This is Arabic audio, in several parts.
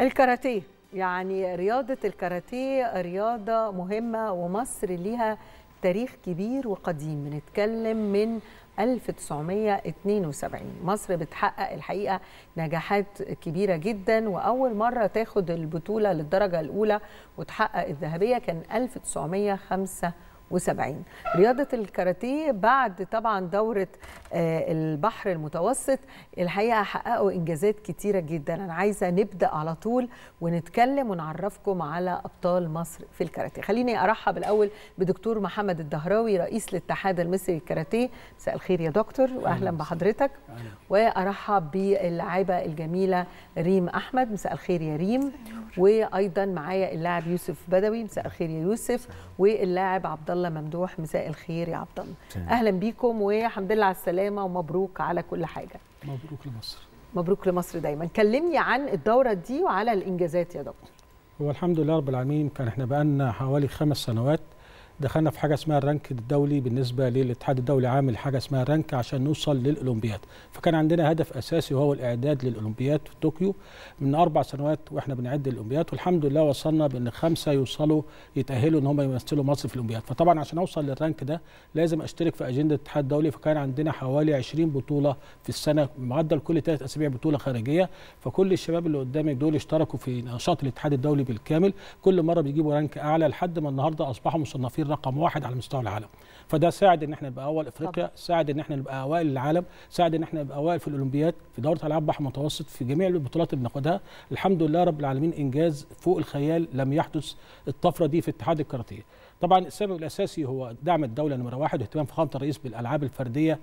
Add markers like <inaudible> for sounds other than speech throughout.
الكاراتيه يعني رياضة الكاراتيه رياضة مهمة ومصر ليها تاريخ كبير وقديم بنتكلم من 1972 مصر بتحقق الحقيقة نجاحات كبيرة جدا وأول مرة تاخد البطولة للدرجة الأولى وتحقق الذهبية كان 1975 1970 رياضة الكاراتيه بعد طبعا دورة آه، البحر المتوسط الحقيقة حققوا إنجازات كتيرة جدا أنا عايزة نبدأ على طول ونتكلم ونعرفكم على أبطال مصر في الكاراتيه خليني أرحب الأول بدكتور محمد الدهراوي رئيس الاتحاد المصري للكاراتيه مساء الخير يا دكتور وأهلا بحضرتك وأرحب باللاعبة الجميلة ريم أحمد مساء الخير يا ريم وأيضا معايا اللاعب يوسف بدوي مساء الخير يا يوسف واللاعب عبد الله ممدوح مساء الخير يا عبد الله اهلا بيكم والحمد لله على السلامه ومبروك على كل حاجه مبروك لمصر مبروك لمصر دايما كلمني عن الدوره دي وعلى الانجازات يا دكتور هو الحمد لله رب العالمين كان احنا بقالنا حوالي خمس سنوات دخلنا في حاجه اسمها الرانك الدولي بالنسبه للاتحاد الدولي عامل حاجه اسمها رانك عشان نوصل للاولمبياد فكان عندنا هدف اساسي وهو الاعداد للاولمبياد في طوكيو من اربع سنوات واحنا بنعد الاولمبياد والحمد لله وصلنا بان خمسه يوصلوا يتاهلوا ان هم يمثلوا مصر في الاولمبياد فطبعا عشان اوصل للرانك ده لازم اشترك في اجنده الاتحاد الدولي فكان عندنا حوالي 20 بطوله في السنه معدل كل ثلاث اسابيع بطوله خارجيه فكل الشباب اللي قدامي دول اشتركوا في نشاط الاتحاد الدولي بالكامل كل مره بيجيبوا رانك اعلى لحد ما النهارده اصبحوا مصنفين التخدير رقم واحد على مستوى العالم فده ساعد ان احنا نبقى اول افريقيا ساعد ان احنا نبقى اوائل العالم ساعد ان احنا نبقى اوائل في الاولمبياد في دوره العاب بحر متوسط في جميع البطولات اللي بناخدها الحمد لله رب العالمين انجاز فوق الخيال لم يحدث الطفره دي في اتحاد الكاراتيه طبعا السبب الاساسي هو دعم الدوله نمره واحد واهتمام فخامه الرئيس بالالعاب الفرديه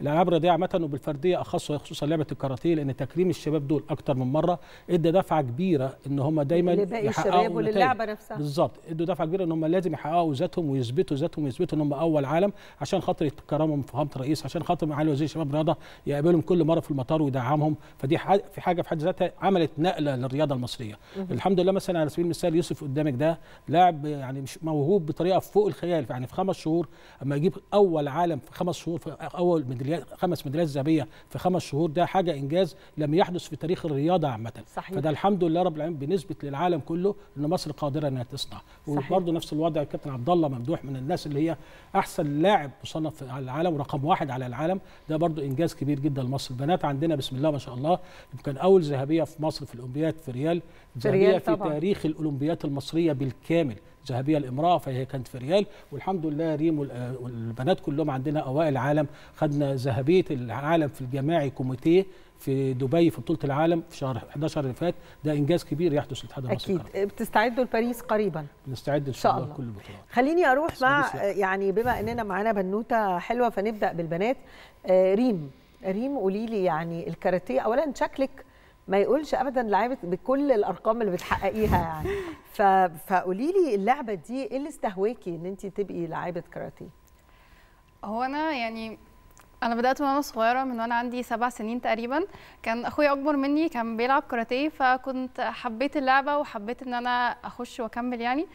الالعاب الرياضيه عامه وبالفرديه اخص خصوصا لعبه الكاراتيه لان تكريم الشباب دول اكتر من مره ادى دفعه كبيره ان هم دايما لباقي الشباب وللعبه نفسها بالظبط ادوا دفعه كبيره ان هم لازم يحققوا ذاتهم ويثبتوا ذاتهم ويثبتوا ان هم اول عالم عشان خاطر يتكرموا في فخامه الرئيس عشان خاطر معالي وزير الشباب الرياضه يقابلهم كل مره في المطار ويدعمهم فدي في حاجه في حد ذاتها عملت نقله للرياضه المصريه الحمد لله مثلا على سبيل المثال يوسف قدامك ده لاعب يعني مش موهوب بطريقه فوق الخيال يعني في خمس شهور اما يجيب اول عالم في خمس شهور في اول مدرسة ميداليات خمس ميداليات ذهبيه في خمس شهور ده حاجه انجاز لم يحدث في تاريخ الرياضه عامه صحيح. فده الحمد لله رب العالمين بنسبه للعالم كله ان مصر قادره انها تصنع وبرضه نفس الوضع الكابتن عبد الله ممدوح من الناس اللي هي احسن لاعب مصنف على العالم ورقم واحد على العالم ده برضه انجاز كبير جدا لمصر البنات عندنا بسم الله ما شاء الله يمكن اول ذهبيه في مصر في الاولمبياد في ريال ذهبيه في, في تاريخ الاولمبياد المصريه بالكامل ذهبيه الامراه فهي كانت في ريال والحمد لله ريم والبنات كلهم عندنا اوائل العالم خدنا ذهبيه العالم في الجماعي كوميتيه في دبي في بطوله العالم في شهر 11 اللي فات ده انجاز كبير يحدث للاتحاد المصري اكيد بتستعدوا لباريس قريبا بنستعد ان شاء الله كل البطولات خليني اروح مع يعني بما اننا معانا بنوته حلوه فنبدا بالبنات آه، ريم ريم قولي لي يعني الكاراتيه اولا شكلك ما يقولش ابدا لعيبه بكل الارقام اللي بتحققيها يعني <laughs> فقولي لي اللعبه دي ايه اللي استهواكي ان انت تبقي لعيبه كاراتيه هو انا يعني انا بدات وانا صغيره من وانا عندي سبع سنين تقريبا كان اخويا اكبر مني كان بيلعب كاراتيه فكنت حبيت اللعبه وحبيت ان انا اخش واكمل يعني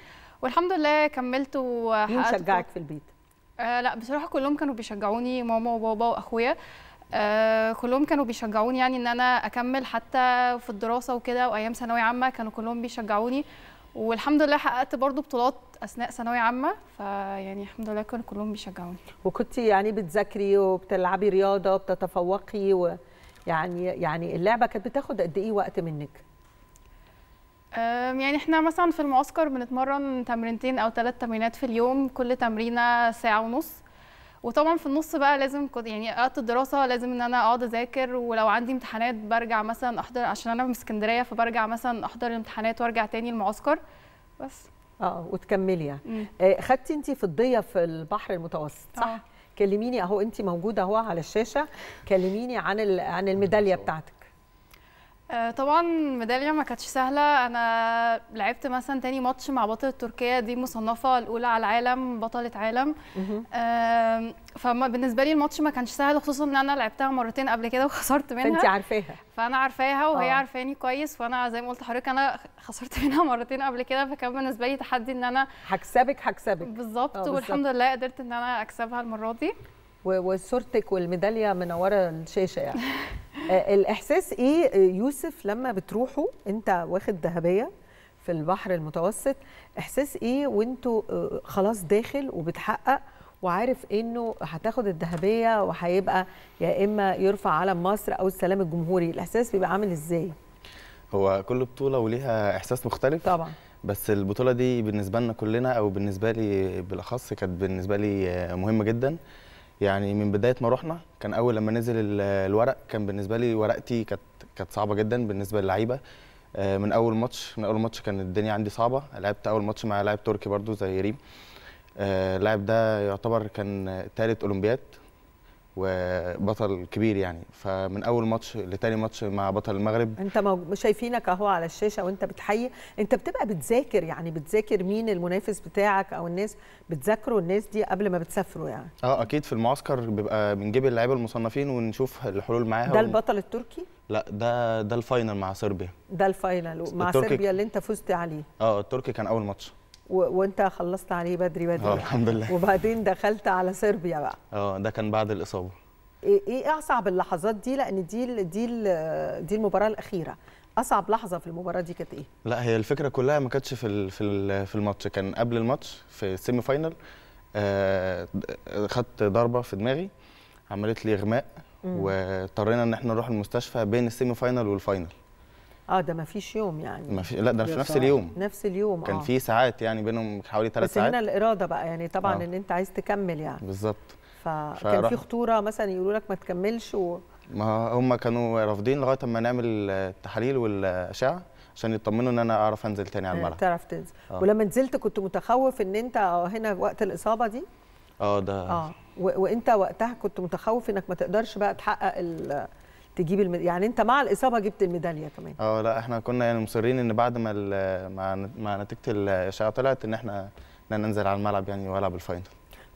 والحمد لله كملت وحققت مين شجعك في البيت آه لا بصراحه كلهم كانوا بيشجعوني ماما وبابا واخويا آه كلهم كانوا بيشجعوني يعني ان انا اكمل حتى في الدراسه وكده وايام ثانويه عامه كانوا كلهم بيشجعوني والحمد لله حققت برضو بطولات اثناء ثانويه عامه فيعني الحمد لله كانوا كلهم بيشجعوني وكنت يعني بتذاكري وبتلعبي رياضه وبتتفوقي ويعني يعني اللعبه كانت بتاخد قد ايه وقت منك يعني احنا مثلا في المعسكر بنتمرن تمرينتين او ثلاث تمرينات في اليوم كل تمرينه ساعه ونص وطبعا في النص بقى لازم يعني وقت الدراسه لازم ان انا اقعد اذاكر ولو عندي امتحانات برجع مثلا احضر عشان انا من اسكندريه فبرجع مثلا احضر الامتحانات وارجع تاني المعسكر بس اه وتكملي يعني آه خدتي انت فضيه في البحر المتوسط صح آه. كلميني اهو انت موجوده اهو على الشاشه كلميني عن عن الميداليه بتاعتك آه، طبعا الميداليه ما كانتش سهله انا لعبت مثلا تاني ماتش مع بطله تركيا دي مصنفه الاولى على العالم بطله عالم فما بالنسبه لي الماتش ما كانش سهل خصوصا ان انا لعبتها مرتين قبل كده <laughs> وخسرت منها انت عارفاها فانا عارفاها وهي أوه. عارفاني كويس فانا زي ما قلت لحضرتك انا خسرت <laughs> منها مرتين قبل كده فكان بالنسبه لي تحدي ان انا هكسبك هكسبك بالظبط آه، والحمد لله قدرت ان انا اكسبها المره دي وصورتك والميداليه منوره الشاشه يعني <laughs> آه، الاحساس ايه آه، يوسف لما بتروحوا انت واخد ذهبيه في البحر المتوسط احساس ايه وانتوا آه، خلاص داخل وبتحقق وعارف انه هتاخد الذهبيه وهيبقى يا اما يرفع علم مصر او السلام الجمهوري الاحساس بيبقى عامل ازاي هو كل بطوله وليها احساس مختلف طبعا بس البطوله دي بالنسبه لنا كلنا او بالنسبه لي بالاخص كانت بالنسبه لي مهمه جدا يعني من بدايه ما رحنا كان اول لما نزل الورق كان بالنسبه لي ورقتي كانت كانت صعبه جدا بالنسبه للعيبه آه، من اول ماتش من اول ماتش كان الدنيا عندي صعبه لعبت اول ماتش مع لاعب تركي برضو زي ريم آه، اللاعب ده يعتبر كان ثالث اولمبياد وبطل كبير يعني فمن اول ماتش لتاني ماتش مع بطل المغرب انت شايفينك اهو على الشاشه وانت بتحيي انت بتبقى بتذاكر يعني بتذاكر مين المنافس بتاعك او الناس بتذاكروا الناس دي قبل ما بتسافروا يعني اه اكيد في المعسكر بيبقى بنجيب اللعيبه المصنفين ونشوف الحلول معاها ده البطل التركي لا ده ده الفاينل مع صربيا ده الفاينل مع صربيا اللي انت فزت عليه اه التركي كان اول ماتش وانت خلصت عليه بدري بدري اه الحمد لله وبعدين دخلت على صربيا بقى اه ده كان بعد الاصابه ايه, إيه،, إيه اصعب اللحظات دي لان دي الـ دي الـ دي المباراه الاخيره اصعب لحظه في المباراه دي كانت ايه لا هي الفكره كلها ما كانتش في في في الماتش كان قبل الماتش في السيمي فاينل آه خدت ضربه في دماغي عملت لي اغماء واضطرينا ان احنا نروح المستشفى بين السيمي فاينل والفاينل اه ده ما فيش يوم يعني ما في لا ده في نفس اليوم نفس اليوم كان آه. في ساعات يعني بينهم حوالي ثلاث ساعات بس هنا الاراده بقى يعني طبعا آه. ان انت عايز تكمل يعني بالظبط فكان في خطوره مثلا يقولوا لك ما تكملش و... ما هم كانوا رافضين لغايه اما نعمل التحاليل والاشعه عشان يطمنوا ان انا اعرف انزل تاني على آه، الملعب تعرف تنزل آه. ولما نزلت كنت متخوف ان انت هنا وقت الاصابه دي اه ده اه وانت وقتها كنت متخوف انك ما تقدرش بقى تحقق ال تجيب الم... يعني انت مع الاصابه جبت الميداليه كمان اه لا احنا كنا يعني مصرين ان بعد ما ما, نتيجه الاشعه طلعت ان احنا ننزل على الملعب يعني والعب الفاينل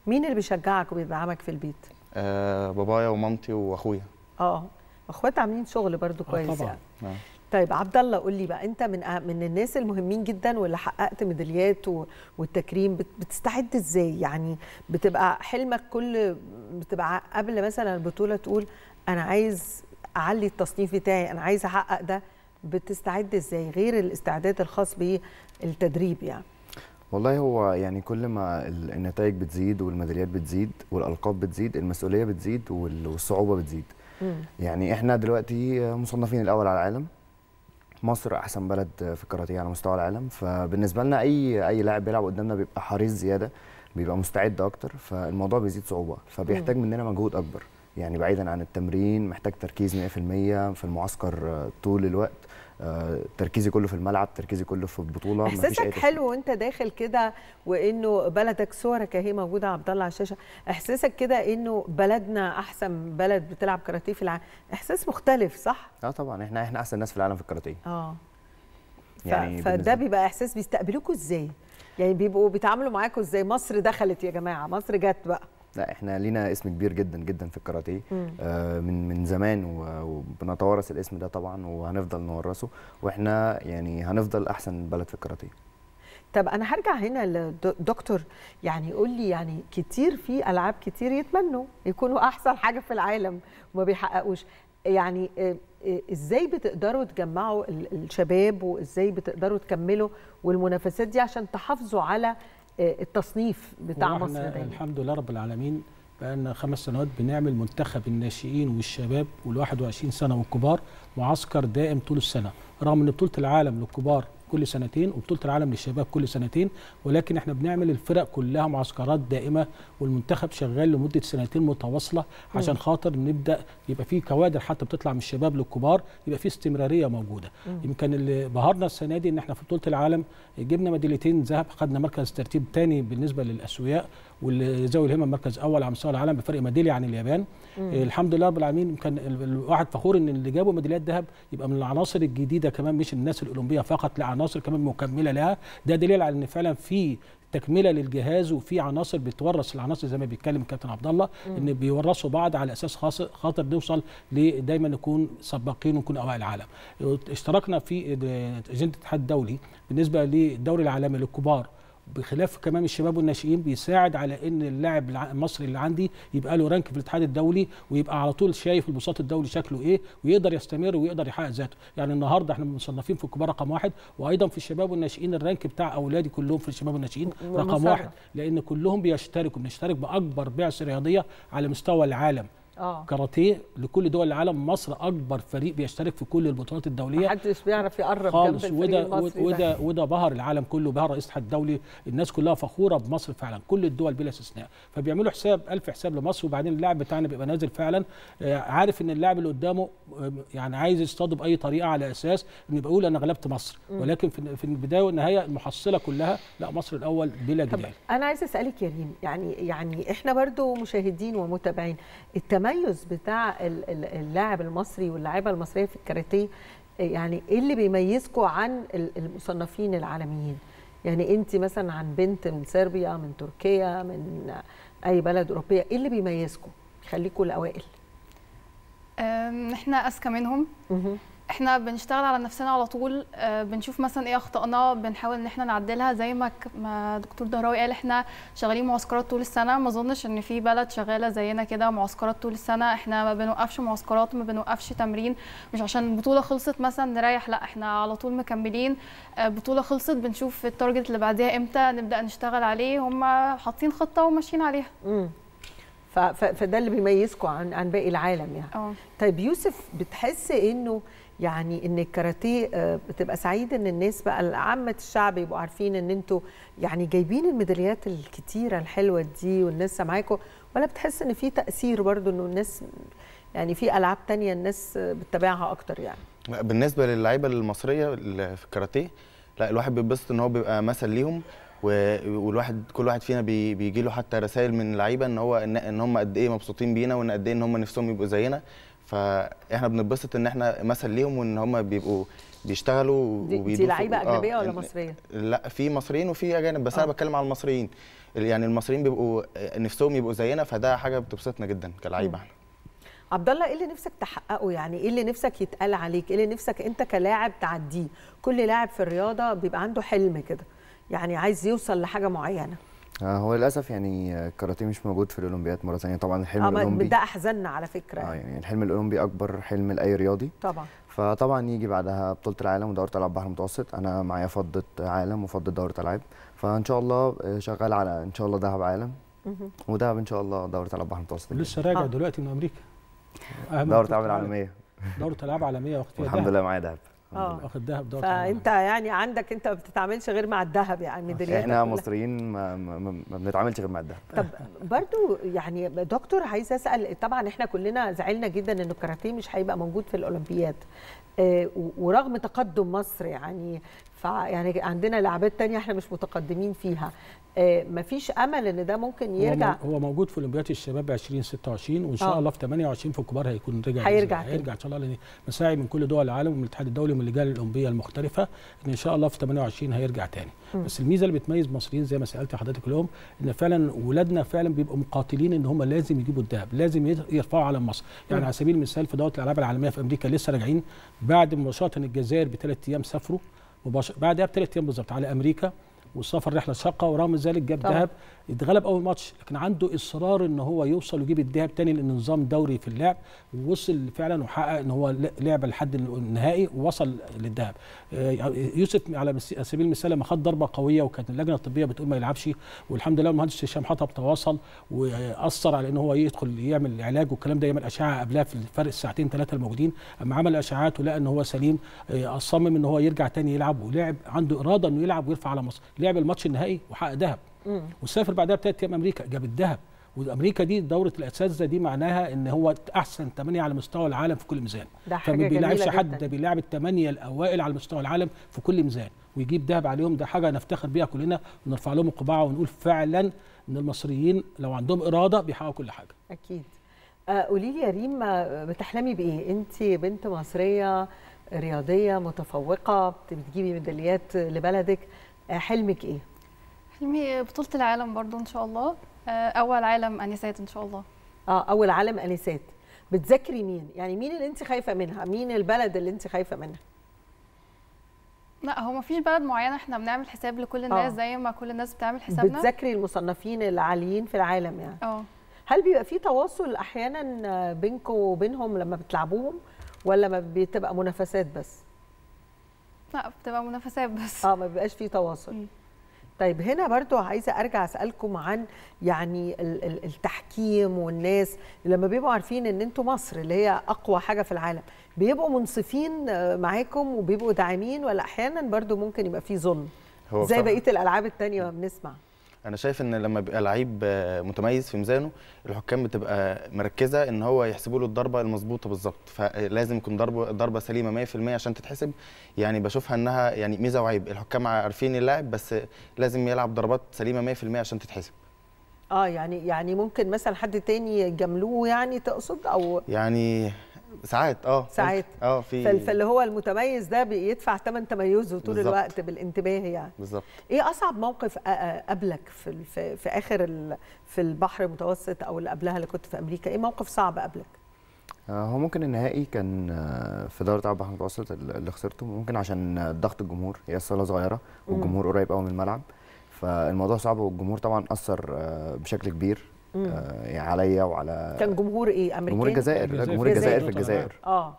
مين اللي بيشجعك وبيدعمك في البيت آه بابايا ومامتي واخويا اه اخوات عاملين شغل برضو اه، كويس آه طبعا. يعني آه. طيب عبد الله قول لي بقى انت من أه-، من الناس المهمين جدا واللي حققت ميداليات والتكريم بتستعد ازاي يعني بتبقى حلمك كل بتبقى قبل مثلا البطوله تقول انا عايز اعلي التصنيف بتاعي انا عايزه احقق ده بتستعد ازاي غير الاستعداد الخاص بالتدريب يعني والله هو يعني كل ما النتائج بتزيد والميداليات بتزيد والالقاب بتزيد المسؤوليه بتزيد والصعوبه بتزيد مم. يعني احنا دلوقتي مصنفين الاول على العالم مصر احسن بلد في الكاراتيه على مستوى العالم فبالنسبه لنا اي اي لاعب بيلعب قدامنا بيبقى حريص زياده بيبقى مستعد اكتر فالموضوع بيزيد صعوبه فبيحتاج مننا مجهود اكبر يعني بعيدا عن التمرين محتاج تركيز 100% في المعسكر آه، طول الوقت آه، تركيزي كله في الملعب تركيزي كله في البطوله احساسك حلو وانت داخل كده وانه بلدك صورك اهي موجوده عبد الله على الشاشه احساسك كده انه بلدنا احسن بلد بتلعب كاراتيه في العالم احساس مختلف صح اه طبعا احنا احنا احسن ناس في العالم في الكاراتيه اه يعني فده بيبقى احساس بيستقبلوكوا ازاي يعني بيبقوا بيتعاملوا معاكوا ازاي مصر دخلت يا جماعه مصر جت بقى لا احنا لينا اسم كبير جدا جدا في الكاراتيه آه من من زمان وبنتوارث الاسم ده طبعا وهنفضل نورثه واحنا يعني هنفضل احسن بلد في الكاراتيه طب انا هرجع هنا لدكتور يعني قول لي يعني كتير في العاب كتير يتمنوا يكونوا احسن حاجه في العالم وما بيحققوش يعني آه، آه، ازاي بتقدروا تجمعوا الشباب وازاي بتقدروا تكملوا والمنافسات دي عشان تحافظوا على التصنيف بتاع مصر ده الحمد لله رب العالمين بقالنا خمس سنوات بنعمل منتخب الناشئين والشباب وال 21 سنه والكبار معسكر دائم طول السنه رغم ان بطوله العالم للكبار كل سنتين وبطوله العالم للشباب كل سنتين ولكن احنا بنعمل الفرق كلها معسكرات دائمه والمنتخب شغال لمده سنتين متواصله عشان خاطر نبدا يبقى في كوادر حتى بتطلع من الشباب للكبار يبقى في استمراريه موجوده يمكن اللي بهرنا السنه دي ان احنا في بطوله العالم جبنا ميداليتين ذهب خدنا مركز ترتيب ثاني بالنسبه للاسوياء واللي ذوي الهمم مركز اول على مستوى العالم بفرق ميدالي عن اليابان مم. آه، الحمد لله رب العالمين كان الواحد فخور ان اللي جابوا ميداليات ذهب يبقى من العناصر الجديده كمان مش الناس الاولمبيه فقط لا عناصر كمان مكمله لها ده دليل على ان فعلا في تكمله للجهاز وفي عناصر بتورث العناصر زي ما بيتكلم الكابتن عبد الله ان بيورثوا بعض على اساس خاطر نوصل لدايما نكون سباقين ونكون اوائل العالم اشتركنا في اجنده الاتحاد الدولي بالنسبه للدوري العالمي للكبار بخلاف كمان الشباب والناشئين بيساعد على ان اللاعب المصري اللي عندي يبقى له رانك في الاتحاد الدولي ويبقى على طول شايف البساط الدولي شكله ايه ويقدر يستمر ويقدر يحقق ذاته يعني النهارده احنا مصنفين في الكبار رقم واحد وايضا في الشباب والناشئين الرانك بتاع اولادي كلهم في الشباب والناشئين رقم واحد لان كلهم بيشتركوا بنشترك باكبر بعثه رياضيه على مستوى العالم آه. كاراتيه لكل دول العالم مصر اكبر فريق بيشترك في كل البطولات الدوليه محدش بيعرف يقرب خالص وده المصري وده ده. وده بهر العالم كله بهر رئيس الاتحاد الدولي الناس كلها فخوره بمصر فعلا كل الدول بلا استثناء فبيعملوا حساب ألف حساب لمصر وبعدين اللاعب بتاعنا بيبقى نازل فعلا آه، عارف ان اللاعب اللي قدامه آه، يعني عايز يصطاده باي طريقه على اساس انه يقول انا غلبت مصر ولكن في البدايه والنهايه المحصله كلها لا مصر الاول بلا جدال انا عايز اسالك يا ريم يعني يعني احنا برضو مشاهدين ومتابعين التمام التميز بتاع اللاعب المصري واللاعيبه المصريه في الكاراتيه يعني ايه اللي بيميزكم عن المصنفين العالميين يعني انت مثلا عن بنت من صربيا من تركيا من اي بلد اوروبيه ايه اللي بيميزكم يخليكم الاوائل احنا اذكى منهم احنا بنشتغل على نفسنا على طول آه، بنشوف مثلا ايه اخطائنا بنحاول ان احنا نعدلها زي ما ما دكتور دهراوي قال احنا شغالين معسكرات طول السنه ما اظنش ان في بلد شغاله زينا كده معسكرات طول السنه احنا ما بنوقفش معسكرات ما بنوقفش تمرين مش عشان البطوله خلصت مثلا نريح لا احنا على طول مكملين آه، بطوله خلصت بنشوف التارجت اللي بعديها امتى نبدا نشتغل عليه هم حاطين خطه وماشيين عليها فده اللي بيميزكم عن عن باقي العالم يعني أوه. طيب يوسف بتحس انه يعني ان الكاراتيه آه، بتبقى سعيد ان الناس بقى عامه الشعب يبقوا عارفين ان انتوا يعني جايبين الميداليات الكتيره الحلوه دي والناس سامعاكم ولا بتحس ان في تاثير برضو انه الناس يعني في العاب تانية الناس بتتابعها اكتر يعني بالنسبه للعيبه المصريه في الكاراتيه لا الواحد بيتبسط ان هو بيبقى مثل ليهم والواحد كل واحد فينا بيجي له حتى رسائل من اللعيبه ان هو ان هم قد ايه مبسوطين بينا وان قد ايه ان هم نفسهم يبقوا زينا فاحنا بنتبسط ان احنا مثل ليهم وان هم بيبقوا بيشتغلوا دي, دي لعيبه آه، اجنبيه آه ولا مصريه؟ لا في مصريين وفي اجانب بس انا آه. بتكلم على المصريين يعني المصريين بيبقوا نفسهم يبقوا زينا فده حاجه بتبسطنا جدا كلعيبه احنا عبد الله ايه اللي نفسك تحققه يعني ايه اللي نفسك يتقال عليك ايه اللي نفسك انت كلاعب تعديه كل لاعب في الرياضه بيبقى عنده حلم كده يعني عايز يوصل لحاجه معينه آه، هو للاسف يعني الكاراتيه مش موجود في الاولمبياد مره ثانيه طبعا الحلم آه الاولمبي ده احزننا على فكره اه يعني الحلم الاولمبي اكبر حلم لاي رياضي طبعا فطبعا يجي بعدها بطوله العالم ودوره العاب بحر المتوسط انا معايا فضه عالم وفضه دوره العاب فان شاء الله آه، شغال على ان شاء الله ذهب عالم وذهب ان شاء الله دوره العاب بحر المتوسط لسه راجع آه. دلوقتي من امريكا دوره العاب العالميه دوره العاب عالميه <laughs> واختيار الحمد لله معايا ذهب اه واخد دهب دوت فانت يعني عندك انت ما بتتعاملش غير مع الذهب يعني آه. ميداليات احنا مصريين ما, ما, بنتعاملش غير مع الذهب طب برضو يعني دكتور عايزه اسال طبعا احنا كلنا زعلنا جدا ان الكاراتيه مش هيبقى موجود في الاولمبياد آه، ورغم تقدم مصر يعني فيعني عندنا لعبات تانية احنا مش متقدمين فيها آه، مفيش امل ان ده ممكن يرجع هو موجود في اولمبياد الشباب 2026 وان شاء أوه. الله في 28 في الكبار هيكون رجع هيرجع هيرجع ان شاء الله لان مساعي من كل دول العالم ومن الاتحاد الدولي ومن اللجان الاولمبيه المختلفه ان ان شاء الله في 28 هيرجع تاني م. بس الميزه اللي بتميز المصريين زي ما سالت حضرتك اليوم ان فعلا ولادنا فعلا بيبقوا مقاتلين ان هم لازم يجيبوا الذهب لازم يرفعوا علم مصر يعني م. على سبيل المثال في دوره الالعاب العالميه في امريكا لسه راجعين بعد مباشره الجزائر بثلاث ايام سافروا مباشر بعدها بثلاث ايام بالظبط على امريكا والسفر رحله شاقه ورغم ذلك جاب ذهب اتغلب اول ماتش لكن عنده اصرار ان هو يوصل ويجيب الذهب تاني لان نظام دوري في اللعب ووصل فعلا وحقق ان هو لعب لحد النهائي ووصل للذهب آه، يوسف على سبيل المثال لما خد ضربه قويه وكانت اللجنه الطبيه بتقول ما يلعبش والحمد لله المهندس هشام حطب تواصل واثر على ان هو يدخل يعمل علاج والكلام ده يعمل اشعه قبلها في فرق الساعتين ثلاثه الموجودين اما عمل اشعاعات ولقى ان هو سليم آه، صمم ان هو يرجع تاني يلعب ولعب عنده اراده انه يلعب ويرفع على مصر لعب الماتش النهائي وحقق ذهب وسافر بعدها بثلاث ايام امريكا جاب الذهب وامريكا دي دوره الاساتذه دي معناها ان هو احسن ثمانيه على مستوى العالم في كل ميزان فما بيلعبش حد ده بيلعب الثمانيه الاوائل على مستوى العالم في كل ميزان ويجيب ذهب عليهم ده حاجه نفتخر بيها كلنا ونرفع لهم القبعه ونقول فعلا ان المصريين لو عندهم اراده بيحققوا كل حاجه اكيد آه، قولي لي يا ريم آه، بتحلمي بايه انت بنت مصريه رياضيه متفوقه بتجيبي ميداليات لبلدك آه، حلمك ايه حلمي بطوله العالم برضو ان شاء الله آه، اول عالم انسات ان شاء الله اه اول عالم انسات بتذاكري مين يعني مين اللي انت خايفه منها مين البلد اللي انت خايفه منها لا هو ما فيش بلد معينه احنا بنعمل حساب لكل الناس آه. زي ما كل الناس بتعمل حسابنا بتذاكري المصنفين العاليين في العالم يعني اه هل بيبقى في تواصل احيانا بينكم وبينهم لما بتلعبوهم ولا ما بتبقى منافسات بس لا بتبقى منافسات بس اه ما بيبقاش في تواصل م. طيب هنا برضو عايزه ارجع اسالكم عن يعني التحكيم والناس لما بيبقوا عارفين ان انتوا مصر اللي هي اقوى حاجه في العالم بيبقوا منصفين آه، معاكم وبيبقوا داعمين ولا احيانا برضو ممكن يبقى في ظلم زي بقيه الالعاب التانية ما بنسمع انا شايف ان لما بيبقى لعيب متميز في ميزانه الحكام بتبقى مركزه ان هو يحسبوا له الضربه المظبوطه بالظبط فلازم يكون ضربه ضربه سليمه 100% عشان تتحسب يعني بشوفها انها يعني ميزه وعيب الحكام عارفين اللاعب بس لازم يلعب ضربات سليمه 100% عشان تتحسب اه يعني يعني ممكن مثلا حد تاني يجاملوه يعني تقصد او يعني ساعات اه ساعات اه في فاللي هو المتميز ده بيدفع ثمن تميزه طول بالزبط. الوقت بالانتباه يعني بالظبط ايه اصعب موقف قبلك في في, اخر في البحر المتوسط او اللي قبلها اللي كنت في امريكا ايه موقف صعب قبلك؟ آه، هو ممكن النهائي كان آه، في دورة على البحر المتوسط اللي خسرته ممكن عشان ضغط الجمهور هي الصاله صغيره والجمهور قريب قوي من الملعب فالموضوع صعب والجمهور طبعا اثر آه، بشكل كبير آه يعني عليا وعلى كان جمهور ايه امريكي جمهور الجزائر جمهور الجزائر في الجزائر اه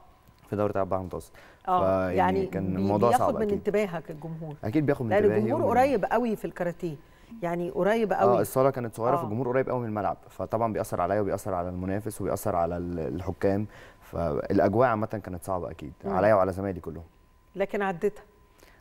في دوري الابطال المتوسط اه يعني كان الموضوع صعب بياخد من انتباهك الجمهور اكيد بياخد من انتباهي لان الجمهور قريب قوي في الكاراتيه يعني قريب قوي اه الصاله كانت صغيره آه. فالجمهور قريب قوي من الملعب فطبعا بيأثر عليا وبيأثر على المنافس وبيأثر على الحكام فالاجواء عامه كانت صعبه اكيد عليا وعلى زمايلي كلهم لكن عدتها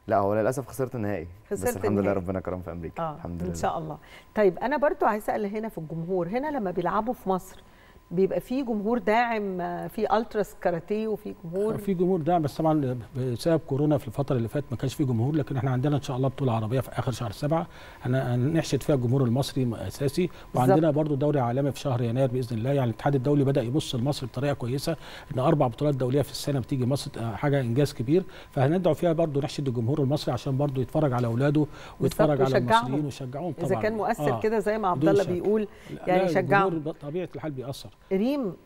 لا هو للاسف خسرت النهائي خسرت بس الحمد لله ربنا كرم في امريكا آه. الحمد لله ان شاء الله طيب انا برضو عايزه اسال هنا في الجمهور هنا لما بيلعبوا في مصر بيبقى في جمهور داعم في التراس كاراتيه وفي جمهور في جمهور داعم بس طبعا بسبب كورونا في الفتره اللي فاتت ما كانش في جمهور لكن احنا عندنا ان شاء الله بطوله عربيه في اخر شهر سبعه هنحشد فيها الجمهور المصري اساسي وعندنا برضو دوري عالمي في شهر يناير باذن الله يعني الاتحاد الدولي بدا يبص لمصر بطريقه كويسه ان اربع بطولات دوليه في السنه بتيجي مصر آه، حاجه انجاز كبير فهندعو فيها برضو نحشد الجمهور المصري عشان برضو يتفرج على اولاده ويتفرج على المصريين ويشجعهم طبعا اذا كان مؤثر آه كده زي ما عبد الله بيقول يعني شجعهم طبيعه الحال بيأثر ريم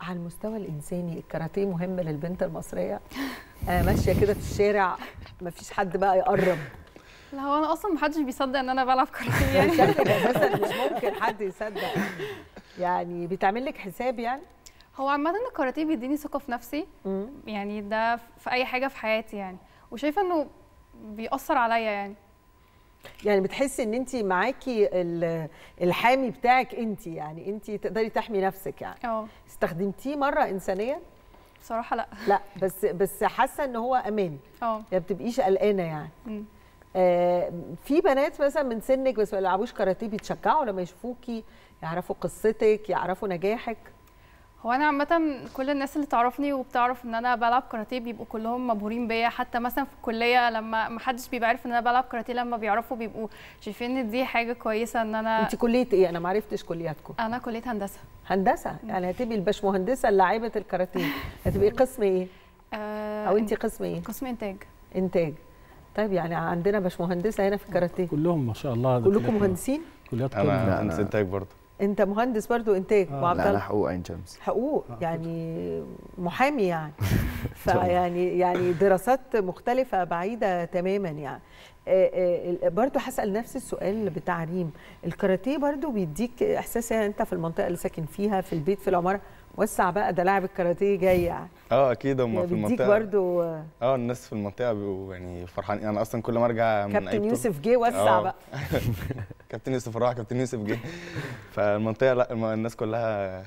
على المستوى الانساني الكاراتيه مهم للبنت المصريه آه ماشيه كده في الشارع مفيش حد بقى يقرب لا هو انا اصلا محدش بيصدق ان انا بلعب كاراتيه يعني <laughs> مش ممكن حد يصدق يعني بتعمل لك حساب يعني هو عامه الكاراتيه بيديني ثقه في نفسي يعني ده في اي حاجه في حياتي يعني وشايفه انه بيأثر عليا يعني يعني بتحسي ان انت معاكي الحامي بتاعك انت يعني انت تقدري تحمي نفسك يعني اه استخدمتيه مره انسانيه بصراحه لا لا بس بس حاسه ان هو امان اه ما بتبقيش قلقانه يعني آه في بنات مثلا من سنك بس ما بيلعبوش كاراتيه بيتشجعوا لما يشوفوكي يعرفوا قصتك يعرفوا نجاحك هو انا عامه كل الناس اللي تعرفني وبتعرف ان انا بلعب كاراتيه بيبقوا كلهم مبهورين بيا حتى مثلا في الكليه لما ما حدش بيبقى عارف ان انا بلعب كاراتيه لما بيعرفوا بيبقوا شايفين ان دي حاجه كويسه ان انا انت كليه ايه انا ما عرفتش كلياتكم انا كليه هندسه هندسه يعني هتبقي الباشمهندسه لاعيبه الكاراتيه هتبقي قسم ايه آه، او انت قسم ايه قسم انتاج انتاج طيب يعني عندنا باشمهندسه هنا في الكاراتيه كلهم ما شاء الله كلكم مهندسين كليات كلها انا انتاج برضه انت مهندس برضو انتاج آه. لا انا حقوق عين شمس حقوق آه، يعني محامي يعني <laughs> فيعني يعني دراسات مختلفه بعيده تماما يعني آه، آه، برضو هسال نفس السؤال ريم الكاراتيه برضو بيديك احساس انت في المنطقه اللي ساكن فيها في البيت في العماره وسع بقى ده لاعب الكاراتيه جاي يعني اه اكيد هم في المنطقه برضو اه الناس في المنطقه بيبقوا يعني فرحانين انا اصلا كل ما ارجع من كابتن يوسف جه وسع اه. بقى <laughs> كابتن يوسف راح كابتن يوسف جه فالمنطقه لا الناس كلها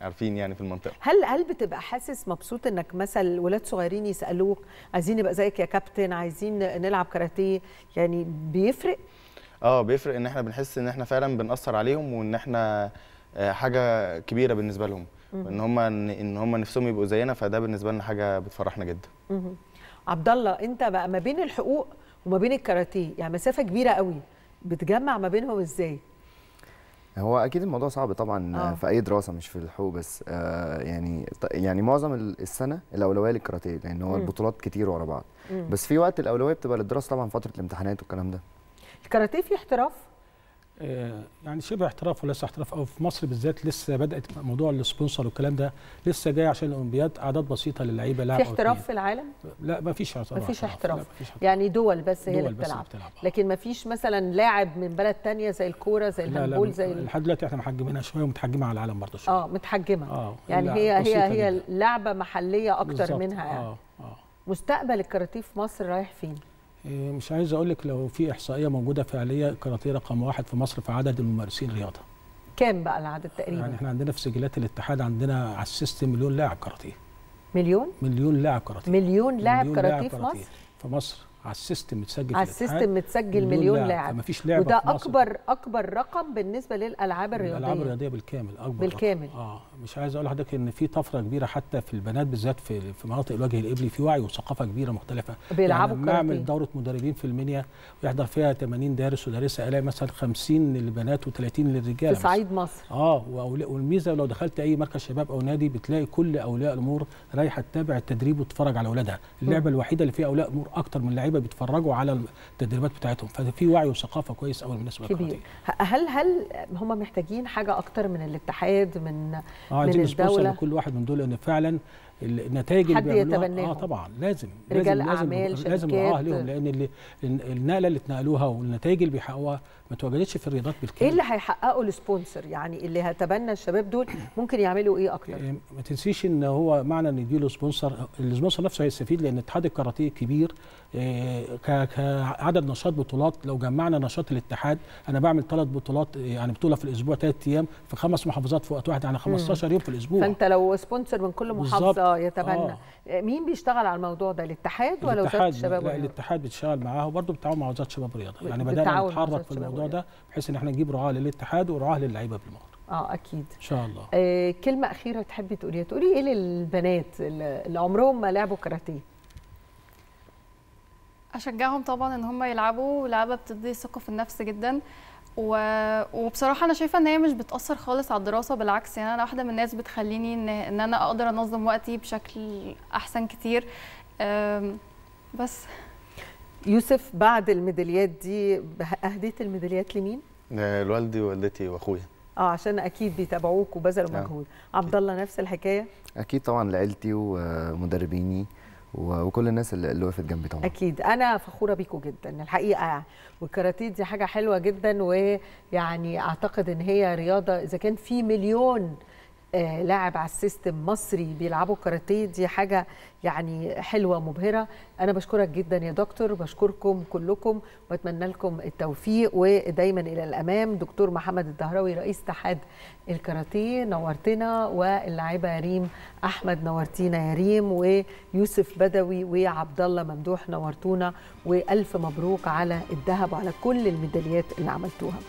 عارفين يعني في المنطقه هل هل بتبقى حاسس مبسوط انك مثلا ولاد صغيرين يسالوك عايزين نبقى زيك يا كابتن عايزين نلعب كاراتيه يعني بيفرق اه بيفرق ان احنا بنحس ان احنا فعلا بنأثر عليهم وان احنا آه، حاجه كبيره بالنسبه لهم وان هم ان هم نفسهم يبقوا زينا فده بالنسبه لنا حاجه بتفرحنا جدا عبد الله انت بقى ما بين الحقوق وما بين الكاراتيه يعني مسافه كبيره قوي بتجمع ما بينهم ازاي هو اكيد الموضوع صعب طبعا آه. في اي دراسه مش في الحقوق بس آه يعني يعني معظم السنه الاولويه للكاراتيه لان هو البطولات كتير ورا بعض بس في وقت الاولويه بتبقى للدراسه طبعا فتره الامتحانات والكلام ده الكاراتيه فيه احتراف آه، يعني شبه احتراف ولا لسه احتراف او في مصر بالذات لسه بدات موضوع السبونسر والكلام ده لسه جاي عشان الاولمبياد اعداد بسيطه للعيبه لاعب في احتراف في العالم؟ لا ما فيش احتراف ما فيش احتراف يعني دول بس هي اللي بتلعب لكن ما فيش مثلا لاعب من بلد ثانيه زي الكوره زي الهاندبول زي لحد دلوقتي احنا محجمينها شويه ومتحجمه على العالم برضه شويه اه متحجمه اه يعني هي هي هي لعبه محليه اكتر منها يعني اه اه مستقبل الكاراتيه في مصر رايح فين؟ إيه، مش عايز اقول لك لو في احصائيه موجوده فعليه كاراتيه رقم واحد في مصر في عدد الممارسين رياضه كام بقى العدد تقريبا يعني احنا عندنا في سجلات الاتحاد عندنا على السيستم مليون لاعب كاراتيه مليون مليون لاعب كاراتيه مليون لاعب كاراتيه في مصر في مصر على السيستم متسجل على السيستم متسجل مليون لاعب, لاعب. فمفيش وده اكبر اكبر رقم بالنسبه للالعاب الرياضيه الالعاب الرياضيه بالكامل اكبر بالكامل رقم. اه مش عايز اقول لحضرتك ان في طفره كبيره حتى في البنات بالذات في في مناطق الوجه الابلي في وعي وثقافه كبيره مختلفه بيلعبوا يعني اعمل دوره مدربين في المنيا ويحضر فيها 80 دارس ودارسه الاقي مثلا 50 للبنات و30 للرجال في صعيد مصر اه والميزه لو دخلت اي مركز شباب او نادي بتلاقي كل اولياء الامور رايحه تتابع التدريب وتتفرج على اولادها اللعبه م. الوحيده اللي فيها اولياء امور اكتر من لعيبه اللعيبه بيتفرجوا على التدريبات بتاعتهم ففي وعي وثقافه كويس قوي من الناس هل هل هم محتاجين حاجه اكتر من الاتحاد من آه من الدوله كل واحد من دول ان فعلا النتائج حد اللي يتبناها اه طبعا لازم رجال لازم اعمال لازم, لازم لهم لان اللي النقله اللي اتنقلوها والنتائج اللي بيحققوها ما توجدتش في الرياضات بالكامل ايه اللي هيحققه السبونسر يعني اللي هتبنى الشباب دول ممكن يعملوا ايه اكتر إيه، ما تنسيش ان هو معنى ان يديله سبونسر السبونسر نفسه هيستفيد لان اتحاد الكاراتيه كبير إيه، كعدد نشاط بطولات لو جمعنا نشاط الاتحاد انا بعمل ثلاث بطولات يعني بطوله في الاسبوع ثلاث ايام في خمس محافظات في وقت واحد يعني 15 يوم في الاسبوع فانت لو سبونسر من كل محافظه اه يتبنى آه. مين بيشتغل على الموضوع ده الاتحاد ولا وزاره الشباب لا الاتحاد بتشتغل معاها وبرضه بتعاون مع وزاره الشباب والرياضه يعني بدانا نتحرك في الموضوع ده بحيث ان احنا نجيب رعاه للاتحاد ورعاه للعيبه بالمره اه اكيد ان شاء الله آه كلمه اخيره تحبي تقوليها تقولي ايه للبنات اللي عمرهم ما لعبوا كاراتيه اشجعهم طبعا ان هم يلعبوا لعبه بتدي ثقه في النفس جدا و... وبصراحه انا شايفه ان هي مش بتاثر خالص على الدراسه بالعكس يعني انا واحده من الناس بتخليني ان, إن انا اقدر انظم وقتي بشكل احسن كتير بس يوسف بعد الميداليات دي اهديت الميداليات لمين؟ لوالدي ووالدتي واخويا اه عشان اكيد بيتابعوك وبذلوا آه. مجهود عبد الله نفس الحكايه اكيد طبعا لعيلتي ومدربيني وكل الناس اللي وقفت جنبي طبعا اكيد انا فخوره بيكم جدا الحقيقه يعني. والكاراتيه دي حاجه حلوه جدا ويعني اعتقد ان هي رياضه اذا كان في مليون لاعب على السيستم مصري بيلعبوا كاراتيه دي حاجه يعني حلوه مبهره انا بشكرك جدا يا دكتور بشكركم كلكم واتمنى لكم التوفيق ودايما الى الامام دكتور محمد الدهراوي رئيس اتحاد الكاراتيه نورتنا واللاعبه ريم احمد نورتينا يا ريم ويوسف بدوي وعبد الله ممدوح نورتونا والف مبروك على الذهب وعلى كل الميداليات اللي عملتوها